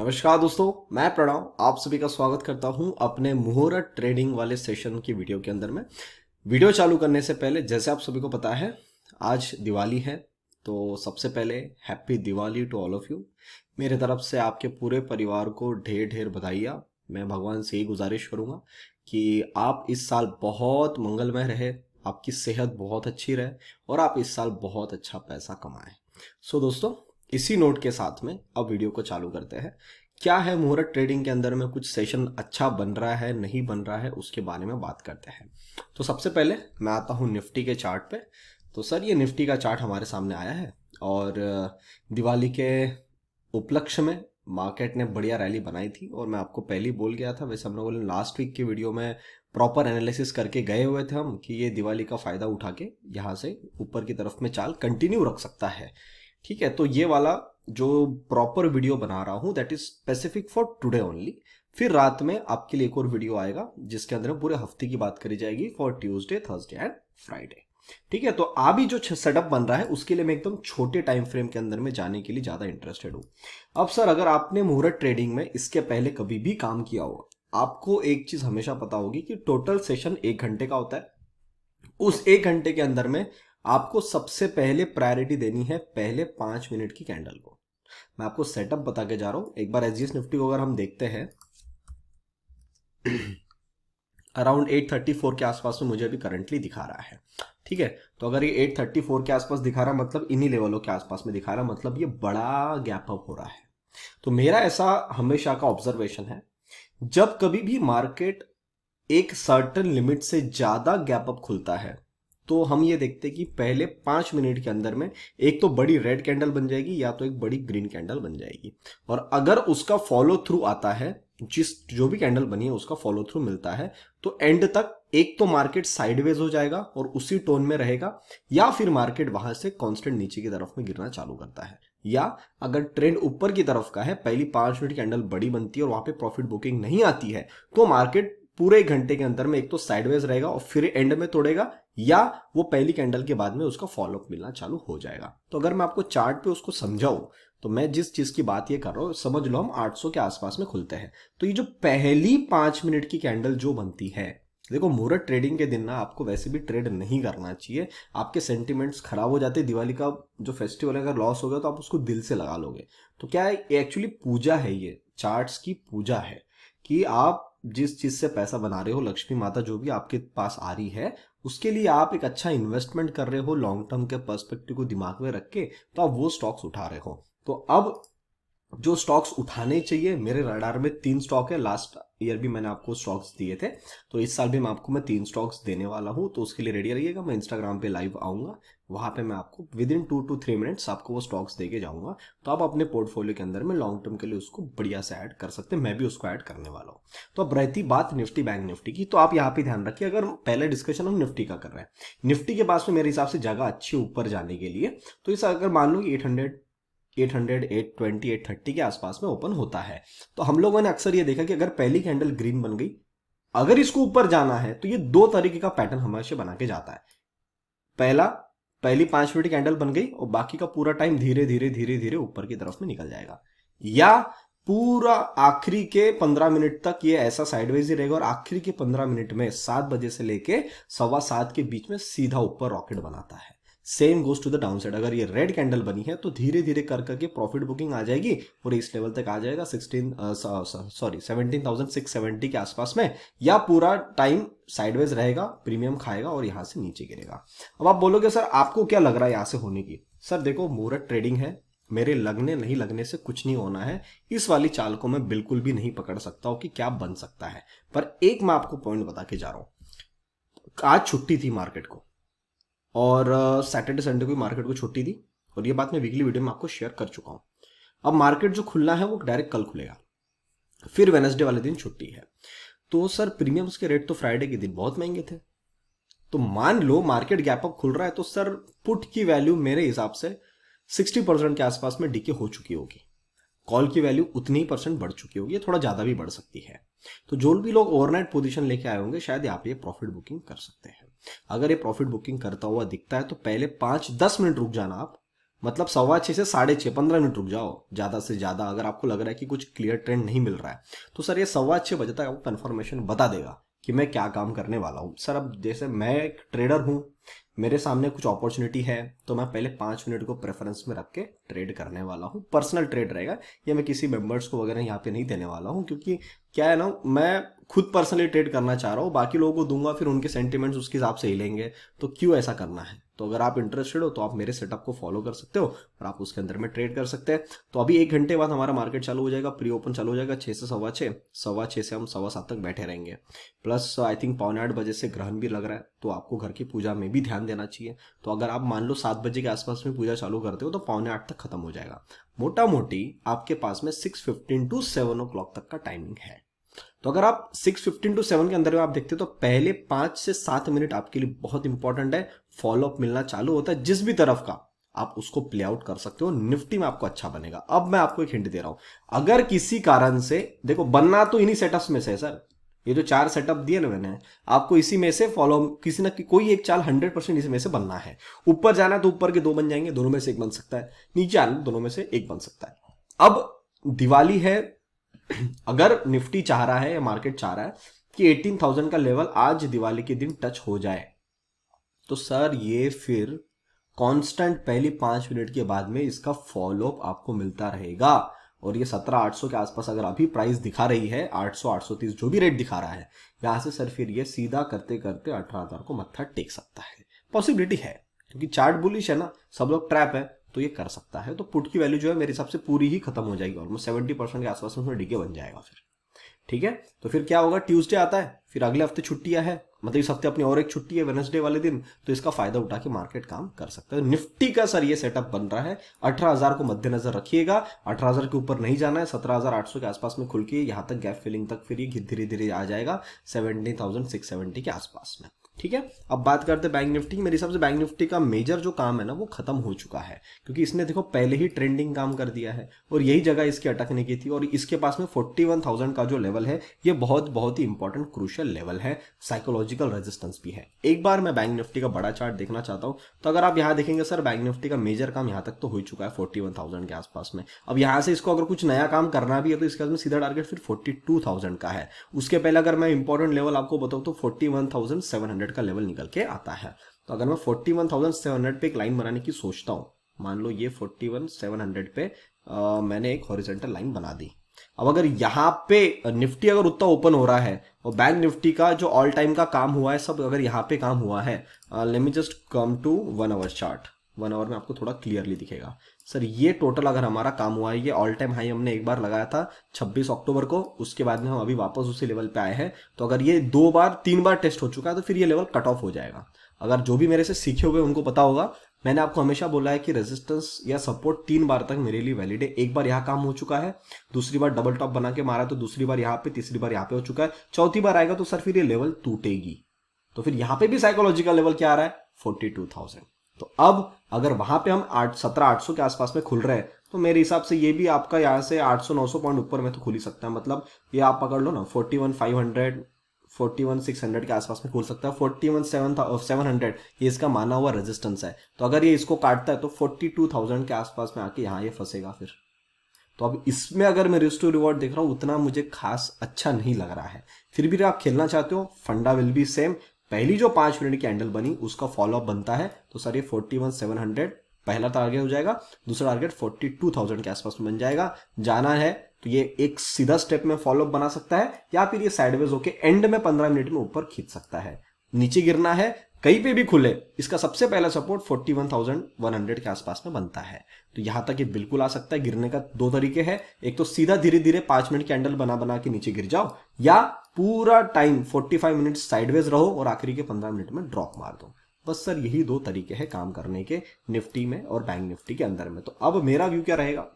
नमस्कार दोस्तों मैं प्रणव आप सभी का स्वागत करता हूं अपने मुहूर्त ट्रेडिंग वाले सेशन की वीडियो के अंदर में वीडियो चालू करने से पहले जैसे आप सभी को पता है आज दिवाली है तो सबसे पहले happy Diwali to all of you मेरे तरफ से आपके पूरे परिवार को ढेर ढेर बधाइया मैं भगवान से ही गुजारिश करूंगा कि आप इस साल बहुत मंगलमय रहे आपकी सेहत बहुत अच्छी रहे और आप इस साल बहुत अच्छा पैसा कमाएं सो so, दोस्तों इसी नोट के साथ में अब वीडियो को चालू करते हैं क्या है मुहूर्त ट्रेडिंग के अंदर में कुछ सेशन अच्छा बन रहा है नहीं बन रहा है उसके बारे में बात करते हैं तो सबसे पहले मैं आता हूँ निफ्टी के चार्ट पे तो सर ये निफ्टी का चार्ट हमारे सामने आया है और दिवाली के उपलक्ष्य में मार्केट ने बढ़िया रैली बनाई थी और मैं आपको पहले बोल गया था वैसे हम लोगों ने लास्ट वीक की वीडियो में प्रॉपर एनालिसिस करके गए हुए थे हम कि ये दिवाली का फ़ायदा उठा के यहाँ से ऊपर की तरफ में चाल कंटिन्यू रख सकता है ठीक है तो ये वाला जो प्रॉपर वीडियो बना रहा हूँ that is specific for today only फिर रात में आपके लिए एक और वीडियो आएगा जिसके अंदर पूरे हफ्ते की बात करी जाएगी for Tuesday Thursday and Friday ठीक है तो अभी जो सेटअप बन रहा है उसके लिए मैं एकदम छोटे टाइम फ्रेम के अंदर में जाने के लिए ज्यादा इंटरेस्टेड हूं अब सर अगर आपने मुहूर्त ट्रेडिंग में इसके पहले कभी भी काम किया होगा आपको एक चीज हमेशा पता होगी कि टोटल सेशन एक घंटे का होता है उस एक घंटे के अंदर में आपको सबसे पहले प्रायोरिटी देनी है पहले पांच मिनट की कैंडल को मैं आपको सेटअप बता के जा रहा हूं एक बार एसजीएस निफ्टी को अगर हम देखते हैं अराउंड 834 के आसपास में मुझे अभी करंटली दिखा रहा है ठीक है तो अगर ये 834 के आसपास दिखा रहा मतलब इन्हीं लेवलों के आसपास में दिखा रहा मतलब ये बड़ा गैप अप हो रहा है तो मेरा ऐसा हमेशा का ऑब्जर्वेशन है जब कभी भी मार्केट एक सर्टन लिमिट से ज्यादा गैप अप खुलता है तो हम ये देखते हैं कि पहले पांच मिनट के अंदर में एक तो बड़ी रेड कैंडल बन जाएगी या तो एक बड़ी ग्रीन कैंडल बन जाएगी और अगर उसका फॉलो थ्रू आता है जिस जो भी कैंडल बनी है उसका फॉलो थ्रू मिलता है तो एंड तक एक तो मार्केट साइडवेज हो जाएगा और उसी टोन में रहेगा या फिर मार्केट वहां से कॉन्स्टेंट नीचे की तरफ में गिरना चालू करता है या अगर ट्रेंड ऊपर की तरफ का है पहली पांच मिनट कैंडल बड़ी बनती है और वहां पे प्रॉफिट बुकिंग नहीं आती है तो मार्केट पूरे घंटे के अंदर में एक तो साइडवेज रहेगा और फिर एंड में तोड़ेगा या वो पहली कैंडल के बाद में उसका फॉलोअप मिलना चालू हो जाएगा तो अगर मैं आपको चार्ट पे उसको समझाऊ तो मैं जिस चीज की बात ये कर रहा हूं समझ लो हम 800 के आसपास में खुलते हैं तो ये जो पहली पांच मिनट की कैंडल जो बनती है देखो मुहूर्त ट्रेडिंग के दिन ना आपको वैसे भी ट्रेड नहीं करना चाहिए आपके सेंटिमेंट्स खराब हो जाते दिवाली का जो फेस्टिवल है अगर लॉस हो गया तो आप उसको दिल से लगा लोगे तो क्या है एक्चुअली पूजा है ये चार्ट्स की पूजा है कि आप जिस चीज से पैसा बना रहे हो लक्ष्मी माता जो भी आपके पास आ रही है उसके लिए आप एक अच्छा इन्वेस्टमेंट कर रहे हो लॉन्ग टर्म के पर्सपेक्टिव को दिमाग में रख के तो आप वो स्टॉक्स उठा रहे हो तो अब जो स्टॉक्स उठाने चाहिए मेरे रडार में तीन स्टॉक है लास्ट ईयर भी मैंने आपको स्टॉक्स दिए थे तो इस साल भी मैं आपको मैं तीन स्टॉक्स देने वाला हूँ तो उसके लिए रेडी रहिएगा मैं इंस्टाग्राम पे लाइव आऊंगा वहां पे मैं आपको within two two three minutes आपको वो स्टॉक्स दे के तो आप अपने पोर्टफोलियो के अंदर में लॉन्ग टर्म के लिए उसको बढ़िया से ऐड कर सकते हैं मैं भी उसको ऐड करने वाला हूँ तो अब रहती बात निफ्टी बैंक निफ्टी की तो आप यहाँ पे ध्यान रखिए अगर पहले डिस्कशन हम निफ्टी का कर रहे हैं निफ्टी के पास में मेरे हिसाब से जगह अच्छी ऊपर जाने के लिए तो इस अगर मान लो कि eight hundred twenty eight thirty के आसपास में ओपन होता है तो हम लोगों ने अक्सर ये देखा कि अगर पहली कैंडल ग्रीन बन गई अगर इसको ऊपर जाना है तो ये दो तरीके का पैटर्न हमारे बना के जाता है पहला पहली पांच मिनट कैंडल बन गई और बाकी का पूरा टाइम धीरे धीरे धीरे धीरे ऊपर की तरफ में निकल जाएगा या पूरा आखिरी के पंद्रह मिनट तक ये ऐसा साइडवाइज ही रहेगा और आखिरी के पंद्रह मिनट में सात बजे से लेके सवा सात के बीच में सीधा ऊपर रॉकेट बनाता है same goes to the down side अगर ये रेड कैंडल बनी है तो धीरे धीरे कर करके प्रॉफिट बुकिंग आ जाएगी और इस लेवल तक आ जाएगा sixteen sorry seventeen thousand six seventy के आसपास में या पूरा टाइम साइडवेज रहेगा प्रीमियम खाएगा और यहाँ से नीचे गिरेगा अब आप बोलोगे सर आपको क्या लग रहा है यहाँ से होने की सर देखो मुहूर्त ट्रेडिंग है मेरे लगने नहीं लगने से कुछ नहीं होना है इस वाली चाल को मैं बिल्कुल भी नहीं पकड़ सकता हूँ कि क्या बन सकता है पर एक मैं आपको पॉइंट बता के जा रहा हूँ आज छुट्टी थी मार्केट को और सैटरडे संडे को भी मार्केट को छुट्टी दी और ये बात मैं वीकली वीडियो में आपको शेयर कर चुका हूँ अब मार्केट जो खुलना है वो डायरेक्ट कल खुलेगा फिर वेनसडे वाले दिन छुट्टी है तो सर प्रीमियम्स के रेट तो फ्राइडे के दिन बहुत महंगे थे तो मान लो मार्केट गैप अप खुल रहा है तो सर पुट की वैल्यू मेरे हिसाब से सिक्सटी परसेंट के आसपास में डीके हो चुकी होगी कॉल की वैल्यू उतनी ही परसेंट बढ़ चुकी होगी थोड़ा ज़्यादा भी बढ़ सकती है तो जो भी लोग ओवरनाइट पोजीशन लेके आए होंगे शायद आप ये प्रॉफिट बुकिंग कर सकते हैं अगर ये प्रॉफिट बुकिंग करता हुआ दिखता है तो पहले पांच दस मिनट रुक जाना आप मतलब सवा छह से साढ़े छह पंद्रह मिनट रुक जाओ ज़्यादा से ज़्यादा अगर आपको लग रहा है कि कुछ क्लियर ट्रेंड नहीं मिल रहा है तो सर ये सवा छह बजे तक आपको कन्फर्मेशन बता देगा कि मैं क्या काम करने वाला हूँ सर अब जैसे मैं एक ट्रेडर हूँ मेरे सामने कुछ अपॉर्चुनिटी है तो मैं पहले पांच मिनट को प्रेफरेंस में रख के ट्रेड करने वाला हूँ पर्सनल ट्रेड रहेगा ये मैं किसी मेंबर्स को वगैरह यहाँ पे नहीं देने वाला हूँ क्योंकि क्या है ना मैं खुद पर्सनली ट्रेड करना चाह रहा हूँ बाकी लोगों को दूंगा फिर उनके सेंटिमेंट्स उसके हिसाब से ही लेंगे तो क्यों ऐसा करना है तो अगर आप इंटरेस्टेड हो तो आप मेरे सेटअप को फॉलो कर सकते हो और आप उसके अंदर में ट्रेड कर सकते हैं तो अभी एक घंटे बाद हमारा मार्केट चालू हो जाएगा प्री ओपन चालू हो जाएगा छः से सवा छः सवा छः से हम सवा सात तक बैठे रहेंगे प्लस आई थिंक पौने आठ बजे से ग्रहण भी लग रहा है तो आपको घर की पूजा में भी ध्यान देना चाहिए तो अगर आप मान लो सात बजे के आसपास में पूजा चालू करते हो तो पौने आठ तक खत्म हो जाएगा मोटा मोटी आपके पास में six fifteen to seven o'clock तक का टाइमिंग है तो अगर आप 6.15 टू 7 के अंदर में आप देखते हैं तो पहले पांच से सात मिनट आपके लिए बहुत इंपॉर्टेंट है फॉलोअप मिलना चालू होता है जिस भी तरफ का आप उसको प्ले आउट कर सकते हो निफ्टी में आपको अच्छा बनेगा अब मैं आपको एक हिंट दे रहा हूं अगर किसी कारण से देखो बनना तो इन्हीं सेटअप में से है सर ये जो चार सेटअप दिए ना मैंने आपको इसी में से फॉलो किसी ना कोई एक चाल हंड्रेड परसेंट इसी में से बनना है ऊपर जाना तो ऊपर के दो बन जाएंगे दोनों में से एक बन सकता है नीचे आना तो दोनों में से एक बन सकता है अब दिवाली है अगर निफ्टी चाह रहा है या मार्केट चाह रहा है कि 18,000 का लेवल आज दिवाली के दिन टच हो जाए तो सर ये फिर कांस्टेंट पहली पांच मिनट के बाद में इसका फॉलोअप आपको मिलता रहेगा और ये सत्रह आठ सौ के आसपास अगर अभी प्राइस दिखा रही है आठ सौ आठ सौ तीस जो भी रेट दिखा रहा है यहां से सर फिर ये सीधा करते करते अठारह हजार को मत्था टेक सकता है पॉसिबिलिटी है क्योंकि चार्ट बुलिश है ना सब लोग ट्रैप है तो ये कर सकता है तो पुट की वैल्यू जो है मेरे हिसाब से पूरी ही खत्म हो जाएगी ऑलमोस्ट सेवेंटी परसेंट के आसपास उसमें डीके बन जाएगा फिर ठीक है तो फिर क्या होगा ट्यूसडे आता है फिर अगले हफ्ते छुट्टियां है मतलब इस हफ्ते अपनी और एक छुट्टी है वेनसडे वाले दिन तो इसका फायदा उठा के मार्केट काम कर सकता है निफ्टी का सर ये सेटअप बन रहा है अठारह हजार को मद्देनजर रखिएगा अठारह हजार के ऊपर नहीं जाना है सत्रह हजार आठ सौ के आसपास में खुल के यहां तक गैप फिलिंग तक फिर ये धीरे धीरे आ जाएगा सेवेंटी के आसपास में ठीक है अब बात करते हैं बैंक निफ्टी मेरे हिसाब से बैंक निफ्टी का मेजर जो काम है ना वो खत्म हो चुका है क्योंकि इसने देखो पहले ही ट्रेंडिंग काम कर दिया है और यही जगह इसकी अटकने की थी और इसके पास में 41,000 का जो लेवल है ये बहुत बहुत ही इंपॉर्टेंट क्रूशल लेवल है साइकोलॉजिकल रेजिस्टेंस भी है एक बार मैं बैंक निफ्टी का बड़ा चार्ट देखना चाहता हूं तो अगर आप यहां देखेंगे सर बैंक निफ्टी का मेजर काम यहां तक तो हो चुका है फोर्टी के आसपास में अब यहां से इसको अगर कुछ नया काम करना भी है तो इसके बाद में सीधा टारगेट फिर फोर्टी का है उसके पहले अगर मैं इंपॉर्टेंट लेवल आपको बताऊँ तो फोर्टी हंड्रेड का लेवल निकल के आता है तो अगर मैं forty one thousand seven hundred पे एक लाइन बनाने की सोचता हूँ मान लो ये फोर्टी वन सेवन हंड्रेड पे आ, मैंने एक हॉरिजेंटल लाइन बना दी अब अगर यहाँ पे निफ्टी अगर उतना ओपन हो रहा है और बैंक निफ्टी का जो ऑल टाइम का काम हुआ है सब अगर यहाँ पे काम हुआ है let me just come to one hour chart one hour में आपको थोड़ा क्लियरली दिखेगा सर ये टोटल अगर हमारा काम हुआ है ये ऑल टाइम हाई हमने एक बार लगाया था 26 अक्टूबर को उसके बाद में हम अभी वापस उसी लेवल पे आए हैं तो अगर ये दो बार तीन बार टेस्ट हो चुका है तो फिर ये लेवल कट ऑफ हो जाएगा अगर जो भी मेरे से सीखे हुए उनको पता होगा मैंने आपको हमेशा बोला है कि रेजिस्टेंस या सपोर्ट तीन बार तक मेरे लिए वैलिड है एक बार यहाँ काम हो चुका है दूसरी बार डबल टॉप बना के मारा तो दूसरी बार यहाँ पे तीसरी बार यहाँ पे हो चुका है चौथी बार आएगा तो सर फिर ये लेवल टूटेगी तो फिर यहाँ पे भी साइकोलॉजिकल लेवल क्या आ रहा है फोर्टी टू थाउजेंड तो अब अगर वहां पे हम आठ सत्रह आठ सौ के आसपास में खुल रहे हैं तो मेरे हिसाब से ये भी आपका यहाँ से नौ सौ पॉइंट ऊपर में तो खुल ही सकता है मतलब ये आप पकड़ लो ना सिक्स हंड्रेड के आसपास में खुल सकता है हंड्रेड ये इसका माना हुआ रेजिस्टेंस है तो अगर ये इसको काटता है तो फोर्टी टू थाउजेंड के आसपास में आके यहाँ ये फंसेगा फिर तो अब इसमें अगर मैं रिस्टू टू रिवॉर्ड देख रहा हूँ उतना मुझे खास अच्छा नहीं लग रहा है फिर भी आप खेलना चाहते हो फंडा विल बी सेम पहली जो पांच मिनट की हैंडल बनी उसका फॉलोअप बनता है तो सर ये फोर्टी वन सेवन हंड्रेड पहला टारगेट हो जाएगा दूसरा टारगेट फोर्टी टू थाउजेंड के आसपास बन जाएगा जाना है तो ये एक सीधा स्टेप में फॉलोअप बना सकता है या फिर ये साइडवेज होके एंड में पंद्रह मिनट में ऊपर खींच सकता है नीचे गिरना है कहीं पे भी खुले इसका सबसे पहला सपोर्ट 41,100 के आसपास में बनता है तो यहां तक ये बिल्कुल आ सकता है गिरने का दो तरीके हैं एक तो सीधा धीरे धीरे पांच मिनट कैंडल बना बना के नीचे गिर जाओ या पूरा टाइम 45 मिनट साइडवेज रहो और आखिरी के 15 मिनट में ड्रॉप मार दो बस सर यही दो तरीके हैं काम करने के निफ्टी में और बैंक निफ्टी के अंदर में तो अब मेरा व्यू क्या रहेगा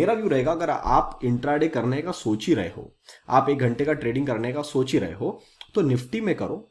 मेरा व्यू रहेगा अगर आप इंट्राडे करने का सोच ही रहे हो आप एक घंटे का ट्रेडिंग करने का सोच ही रहे हो तो निफ्टी में करो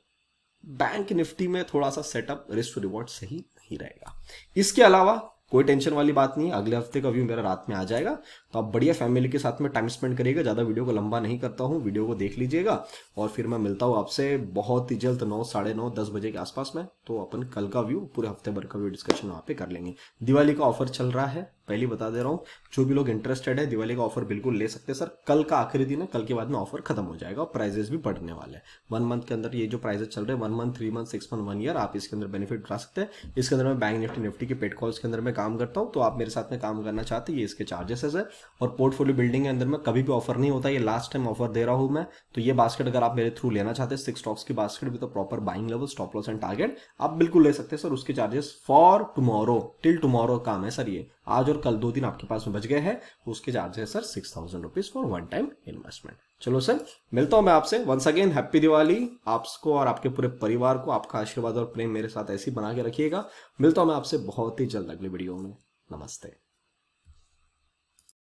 बैंक निफ्टी में थोड़ा सा सेटअप रिस्क रिवॉर्ड सही नहीं रहेगा इसके अलावा कोई टेंशन वाली बात नहीं है अगले हफ्ते का व्यू मेरा रात में आ जाएगा तो आप बढ़िया फैमिली के साथ में टाइम स्पेंड करिएगा ज़्यादा वीडियो को लंबा नहीं करता हूँ वीडियो को देख लीजिएगा और फिर मैं मिलता हूँ आपसे बहुत ही जल्द नौ साढ़े नौ दस बजे के आसपास में तो अपन कल का व्यू पूरे हफ्ते भर का व्यू डिस्कशन वहाँ पे कर लेंगे दिवाली का ऑफर चल रहा है पहली बता दे रहा हूँ जो भी लोग इंटरेस्टेड है दिवाली का ऑफर बिल्कुल ले सकते हैं सर कल का आखिरी दिन है कल के बाद में ऑफर खत्म हो जाएगा और प्राइजेस भी बढ़ने वाले हैं वन मंथ के अंदर ये जो प्राइजेस चल रहे हैं one month three month six month one year आप इसके अंदर बेनिफिट उठा सकते हैं इसके अंदर मैं बैंक निफ्टी निफ्टी के पेड कॉल्स के अंदर मैं काम करता हूँ तो आप मेरे साथ में काम करना चाहते हैं ये इसके चार्जेस है और पोर्टफोलियो बिल्डिंग के अंदर में कभी भी ऑफर नहीं होता ये लास्ट टाइम ऑफर दे रहा हूं मैं तो ये बास्केट अगर आप मेरे थ्रू लेना चाहते हैं सिक्स स्टॉक्स की basket with proper buying level stop loss and target आप बिल्कुल ले सकते हैं सर उसके charges for tomorrow till tomorrow काम है सर ये आज और कल दो दिन आपके पास में बच गए हैं उसके चार्जेस है sir six thousand rupees for one time investment चलो सर मिलता हूं मैं आपसे वंस अगेन हैप्पी दिवाली आपको और आपके पूरे परिवार को आपका आशीर्वाद और प्रेम मेरे साथ ऐसी बना के रखिएगा मिलता हूं मैं आपसे बहुत ही जल्द अगले वीडियो में नमस्ते